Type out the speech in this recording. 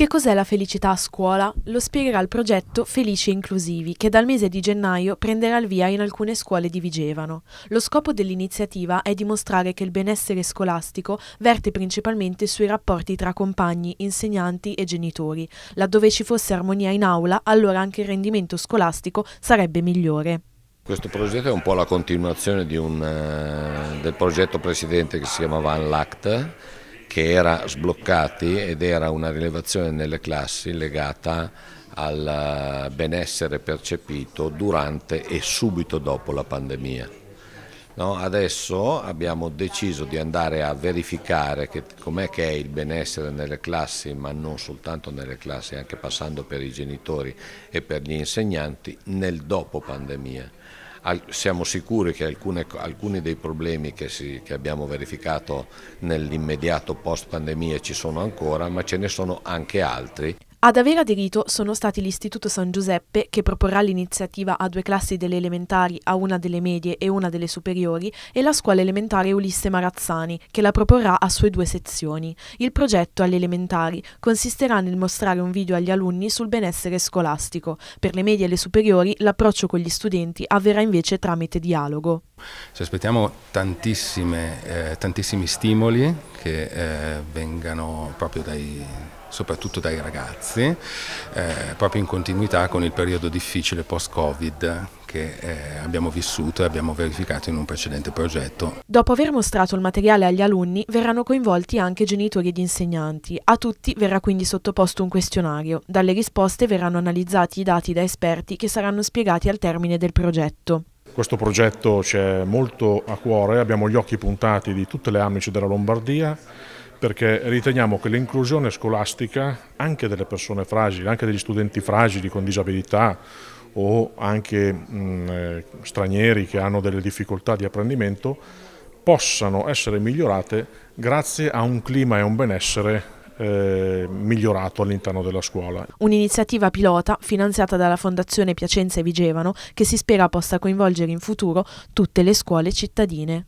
Che cos'è la felicità a scuola? Lo spiegherà il progetto Felici e Inclusivi, che dal mese di gennaio prenderà il via in alcune scuole di Vigevano. Lo scopo dell'iniziativa è dimostrare che il benessere scolastico verte principalmente sui rapporti tra compagni, insegnanti e genitori. Laddove ci fosse armonia in aula, allora anche il rendimento scolastico sarebbe migliore. Questo progetto è un po' la continuazione un, eh, del progetto precedente che si chiamava Unlact che era sbloccati ed era una rilevazione nelle classi legata al eh, benessere percepito durante e subito dopo la pandemia. No, adesso abbiamo deciso di andare a verificare com'è che è il benessere nelle classi, ma non soltanto nelle classi, anche passando per i genitori e per gli insegnanti nel dopo pandemia siamo sicuri che alcune, alcuni dei problemi che, si, che abbiamo verificato nell'immediato post pandemia ci sono ancora, ma ce ne sono anche altri ad aver aderito sono stati l'Istituto San Giuseppe, che proporrà l'iniziativa a due classi delle elementari, a una delle medie e una delle superiori, e la scuola elementare Ulisse Marazzani, che la proporrà a sue due sezioni. Il progetto alle elementari consisterà nel mostrare un video agli alunni sul benessere scolastico. Per le medie e le superiori l'approccio con gli studenti avverrà invece tramite dialogo. Ci aspettiamo eh, tantissimi stimoli che eh, vengano proprio dai soprattutto dai ragazzi, eh, proprio in continuità con il periodo difficile post-Covid che eh, abbiamo vissuto e abbiamo verificato in un precedente progetto. Dopo aver mostrato il materiale agli alunni, verranno coinvolti anche genitori ed insegnanti. A tutti verrà quindi sottoposto un questionario. Dalle risposte verranno analizzati i dati da esperti che saranno spiegati al termine del progetto. Questo progetto ci è molto a cuore, abbiamo gli occhi puntati di tutte le amici della Lombardia, perché riteniamo che l'inclusione scolastica anche delle persone fragili, anche degli studenti fragili con disabilità o anche mh, mm, eh, stranieri che hanno delle difficoltà di apprendimento possano essere migliorate grazie a un clima e un benessere eh, migliorato all'interno della scuola. Un'iniziativa pilota finanziata dalla Fondazione Piacenza e Vigevano che si spera possa coinvolgere in futuro tutte le scuole cittadine.